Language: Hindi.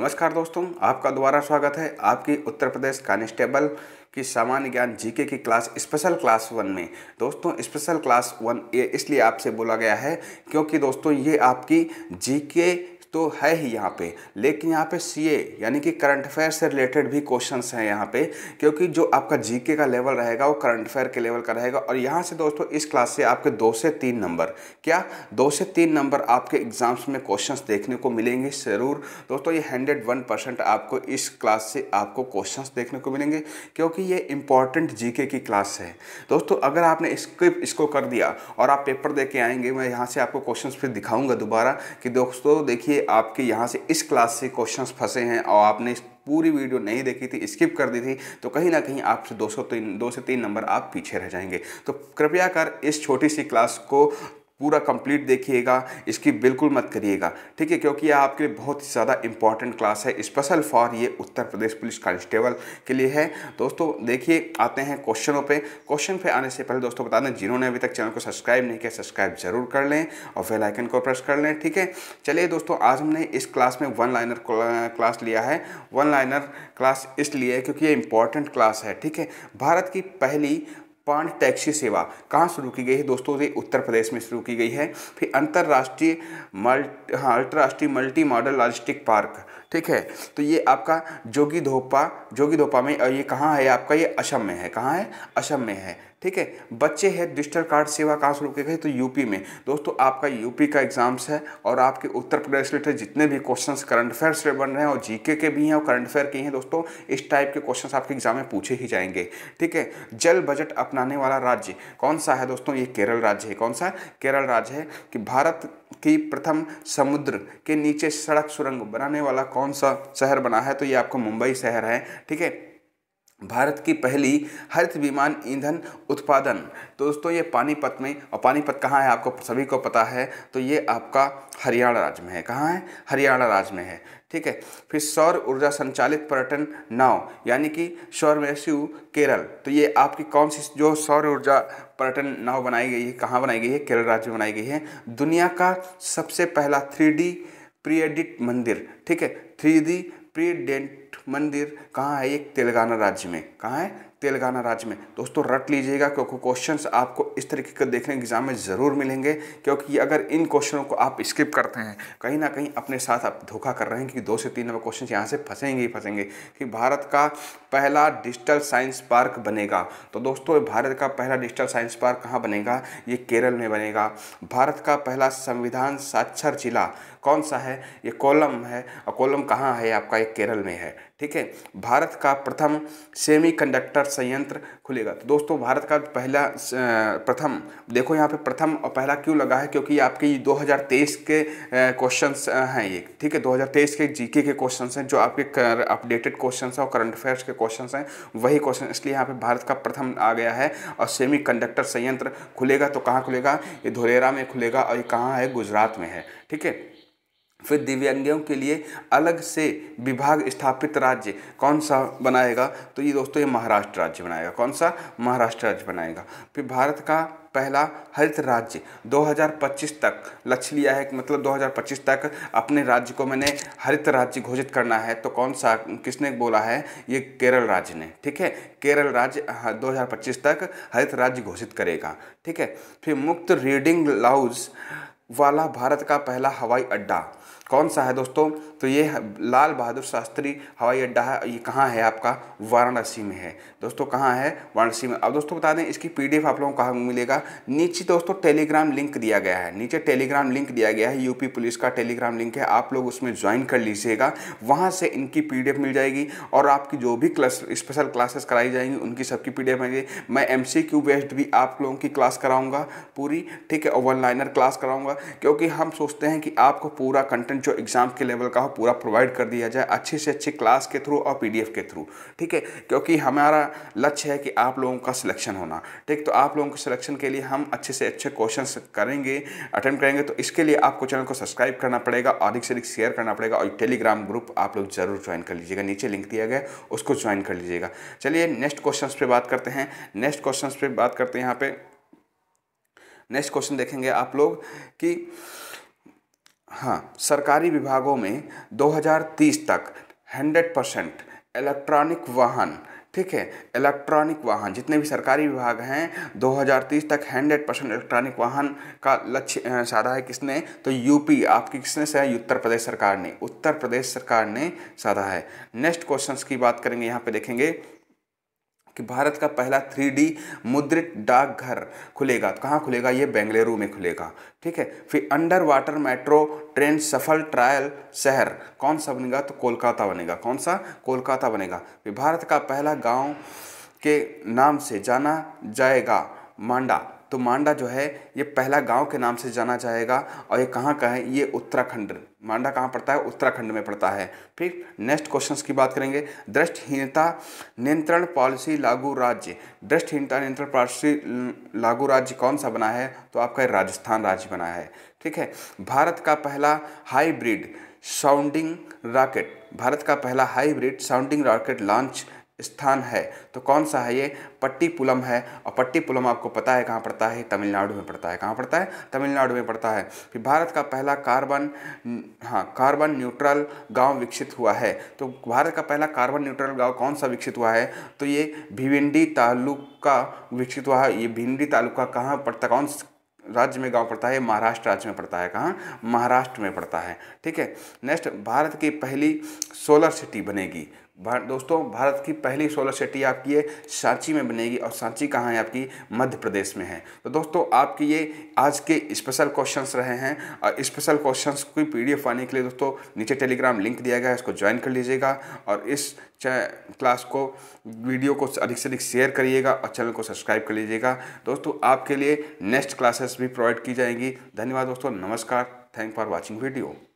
नमस्कार दोस्तों आपका दोबारा स्वागत है आपकी उत्तर प्रदेश कांस्टेबल की सामान्य ज्ञान जीके की क्लास स्पेशल क्लास वन में दोस्तों स्पेशल क्लास वन ये इसलिए आपसे बोला गया है क्योंकि दोस्तों ये आपकी जीके तो है ही यहाँ पे लेकिन यहाँ पे सीए यानी कि करंट अफेयर से रिलेटेड भी क्वेश्चंस हैं यहाँ पे क्योंकि जो आपका जीके का लेवल रहेगा वो करंट अफेयर के लेवल का रहेगा और यहाँ से दोस्तों इस क्लास से आपके दो से तीन नंबर क्या दो से तीन नंबर आपके एग्जाम्स में क्वेश्चन देखने को मिलेंगे ज़रूर दोस्तों ये हंड्रेड वन परसेंट आपको इस क्लास से आपको क्वेश्चन देखने को मिलेंगे क्योंकि ये इंपॉर्टेंट जी की क्लास है दोस्तों अगर आपने स्क्रिप इसको कर दिया और आप पेपर दे के आएंगे मैं यहाँ से आपको क्वेश्चन फिर दिखाऊंगा दोबारा कि दोस्तों देखिए आपके यहाँ से इस क्लास से क्वेश्चंस फंसे हैं और आपने पूरी वीडियो नहीं देखी थी स्किप कर दी थी तो कहीं ना कहीं आपसे दो सौ तीन दो से तीन नंबर आप पीछे रह जाएंगे तो कृपया कर इस छोटी सी क्लास को पूरा कंप्लीट देखिएगा इसकी बिल्कुल मत करिएगा ठीक है क्योंकि यह आपके लिए बहुत ही ज़्यादा इंपॉर्टेंट क्लास है स्पेशल फॉर ये उत्तर प्रदेश पुलिस कांस्टेबल के लिए है दोस्तों देखिए आते हैं क्वेश्चनों पे क्वेश्चन पे आने से पहले दोस्तों बता दें जिन्होंने अभी तक चैनल को सब्सक्राइब नहीं किया सब्सक्राइब जरूर कर लें और बेल आइकन को प्रेस कर लें ठीक है चलिए दोस्तों आज हमने इस क्लास में वन लाइनर क्लास लिया है वन लाइनर क्लास इसलिए क्योंकि ये इंपॉर्टेंट क्लास है ठीक है भारत की पहली पान टैक्सी सेवा कहाँ शुरू की गई है दोस्तों ये उत्तर प्रदेश में शुरू की गई है फिर अंतर्राष्ट्रीय मल्ट हाँ अंतर्राष्ट्रीय मल्टी मॉडल लॉजिस्टिक पार्क ठीक है तो ये आपका जोगी धोपा जोगी धोपा में और ये कहाँ है आपका ये असम में है कहाँ है असम में है ठीक है बच्चे हैं डिजिटल कार्ड सेवा कहाँ शुरू की गई तो यूपी में दोस्तों आपका यूपी का एग्जाम्स है और आपके उत्तर प्रदेश रिलेटेड जितने भी क्वेश्चन करंट अफेयर से बन रहे हैं और जीके के भी हैं और करंट अफेयर के हैं दोस्तों इस टाइप के क्वेश्चन आपके एग्जाम में पूछे ही जाएंगे ठीक है जल बजट अपनाने वाला राज्य कौन सा है दोस्तों ये केरल राज्य है कौन सा केरल राज्य है कि भारत की प्रथम समुद्र के नीचे सड़क सुरंग बनाने वाला कौन सा शहर बना है तो ये आपको मुंबई शहर है ठीक है भारत की पहली हरित विमान ईंधन उत्पादन तो दोस्तों ये पानीपत में और पानीपत कहाँ है आपको सभी को पता है तो ये आपका हरियाणा राज्य में है कहाँ है हरियाणा राज्य में है ठीक है फिर सौर ऊर्जा संचालित पर्यटन नाव यानी कि सौर वैश्यू केरल तो ये आपकी कौन सी जो सौर ऊर्जा पर्यटन नाव बनाई गई है कहाँ बनाई गई है केरल राज्य में बनाई गई है दुनिया का सबसे पहला थ्री डी मंदिर ठीक है थ्री डी प्रीडेंट मंदिर कहाँ है एक तेलंगाना राज्य में कहाँ है तेलंगाना राज्य में दोस्तों रट लीजिएगा क्योंकि क्वेश्चंस आपको इस तरीके के देखने एग्जाम में ज़रूर मिलेंगे क्योंकि अगर इन क्वेश्चनों को आप स्किप करते हैं कहीं ना कहीं अपने साथ आप धोखा कर रहे हैं कि दो से तीन नंबर क्वेश्चन यहाँ से फंसेंगे ही फंसेंगे कि भारत का पहला डिजिटल साइंस पार्क बनेगा तो दोस्तों भारत का पहला डिजिटल साइंस पार्क कहाँ बनेगा ये केरल में बनेगा भारत का पहला संविधान साक्षर जिला कौन सा है ये कोलम है और कोलम कहाँ है आपका ये केरल में है ठीक है भारत का प्रथम सेमीकंडक्टर संयंत्र खुलेगा तो दोस्तों भारत का पहला प्रथम देखो यहाँ पे प्रथम और पहला क्यों लगा है क्योंकि आपके 2023 के क्वेश्चंस हैं ये ठीक है 2023 के जीके के क्वेश्चंस हैं जो आपके अपडेटेड क्वेश्चंस हैं और करंट अफेयर्स के क्वेश्चंस हैं वही क्वेश्चन इसलिए यहाँ पे भारत का प्रथम आ गया है और सेमी कंडक्टर संयंत्र खुलेगा तो कहाँ खुलेगा ये धोलेरा में खुलेगा और ये कहाँ है गुजरात में है ठीक है फिर दिव्यांगों के लिए अलग से विभाग स्थापित राज्य कौन सा बनाएगा तो ये दोस्तों ये महाराष्ट्र राज्य बनाएगा कौन सा महाराष्ट्र राज्य बनाएगा फिर भारत का पहला हरित राज्य 2025 तक लक्ष्य लिया है कि मतलब 2025 तक अपने राज्य को मैंने हरित राज्य घोषित करना है तो कौन सा किसने बोला है ये केरल राज्य ने ठीक है केरल राज्य 2025 हाँ, तक हरित राज्य घोषित करेगा ठीक है फिर मुक्त रीडिंग लाउज वाला भारत का पहला हवाई अड्डा कौन सा है दोस्तों तो ये लाल बहादुर शास्त्री हवाई अड्डा है ये कहाँ है आपका वाराणसी में है दोस्तों कहाँ है वाराणसी में अब दोस्तों बता दें इसकी पीडीएफ आप लोगों को कहाँ मिलेगा नीचे दोस्तों टेलीग्राम लिंक दिया गया है नीचे टेलीग्राम लिंक दिया गया है यूपी पुलिस का टेलीग्राम लिंक है आप लोग उसमें ज्वाइन कर लीजिएगा वहाँ से इनकी पी मिल जाएगी और आपकी जो भी क्लास स्पेशल क्लासेस कराई जाएंगी उनकी सबकी पी डी मिलेगी मैं एम सी बेस्ड भी आप लोगों की क्लास कराऊँगा पूरी ठीक है वन लाइनर क्लास कराऊँगा क्योंकि हम सोचते हैं कि आपको पूरा कंटेंट कंटेंट जो एग्ज़ाम के लेवल का हो पूरा प्रोवाइड कर दिया जाए अच्छे से अच्छे क्लास के थ्रू और पीडीएफ के थ्रू ठीक है क्योंकि हमारा लक्ष्य है कि आप लोगों का सिलेक्शन होना ठीक तो आप लोगों के सिलेक्शन के लिए हम अच्छे से अच्छे क्वेश्चन करेंगे अटेंड करेंगे तो इसके लिए आपको चैनल को सब्सक्राइब करना पड़ेगा अधिक से अधिक शेयर करना पड़ेगा और टेलीग्राम ग्रुप आप लोग जरूर ज्वाइन कर लीजिएगा नीचे लिंक दिया गया उसको ज्वाइन कर लीजिएगा चलिए नेक्स्ट क्वेश्चन पर बात करते हैं नेक्स्ट क्वेश्चन पर बात करते हैं यहाँ पे नेक्स्ट क्वेश्चन देखेंगे आप लोग कि हाँ सरकारी विभागों में 2030 तक 100 परसेंट इलेक्ट्रॉनिक वाहन ठीक है इलेक्ट्रॉनिक वाहन जितने भी सरकारी विभाग हैं 2030 तक 100 परसेंट इलेक्ट्रॉनिक वाहन का लक्ष्य साधा है किसने तो यूपी आपकी किसने से है उत्तर प्रदेश सरकार ने उत्तर प्रदेश सरकार ने साधा है नेक्स्ट क्वेश्चंस की बात करेंगे यहाँ पे देखेंगे कि भारत का पहला थ्री मुद्रित डाकघर खुलेगा तो कहाँ खुलेगा ये बेंगलुरु में खुलेगा ठीक है फिर अंडर वाटर मेट्रो ट्रेन सफल ट्रायल शहर कौन सा बनेगा तो कोलकाता बनेगा कौन सा कोलकाता बनेगा फिर भारत का पहला गाँव के नाम से जाना जाएगा मांडा तो मांडा जो है ये पहला गांव के नाम से जाना जाएगा और ये कहाँ का है ये उत्तराखंड मांडा कहाँ पड़ता है उत्तराखंड में पड़ता है फिर नेक्स्ट क्वेश्चंस की बात करेंगे दृष्टिहीनता नियंत्रण पॉलिसी लागू राज्य दृष्टिहीनता नियंत्रण पॉलिसी लागू राज्य कौन सा बना है तो आपका राजस्थान राज्य बना है ठीक है भारत का पहला हाईब्रिड साउंडिंग रॉकेट भारत का पहला हाईब्रिड साउंडिंग रॉकेट लॉन्च स्थान है तो कौन सा है ये पट्टीपुलम है और पट्टीपुलम आपको पता है कहाँ पड़ता है तमिलनाडु में पड़ता है कहाँ पड़ता है तमिलनाडु में पड़ता है फिर भारत का पहला कार्बन हाँ कार्बन न्यूट्रल गांव विकसित हुआ है तो भारत का पहला कार्बन न्यूट्रल गांव कौन सा विकसित हुआ है तो ये भिविंडी तालुक का विकसित हुआ है ये भिंडी तालुका कहाँ पड़ता है कौन राज्य में गांव पड़ता है महाराष्ट्र राज्य में पड़ता है कहाँ महाराष्ट्र में पड़ता है ठीक है नेक्स्ट भारत की पहली सोलर सिटी बनेगी भार, दोस्तों भारत की पहली सोलर सिटी आपकी ये सांची में बनेगी और सांची कहाँ है आपकी मध्य प्रदेश में है तो दोस्तों आपके ये आज के स्पेशल क्वेश्चंस रहे हैं और स्पेशल क्वेश्चंस की पीडीएफ आने के लिए दोस्तों नीचे टेलीग्राम लिंक दिया गया है इसको ज्वाइन कर लीजिएगा और इस क्लास को वीडियो को अधिक से अधिक शेयर करिएगा और चैनल को सब्सक्राइब कर लीजिएगा दोस्तों आपके लिए नेक्स्ट क्लासेस भी प्रोवाइड की जाएंगी धन्यवाद दोस्तों नमस्कार थैंक फॉर वॉचिंग वीडियो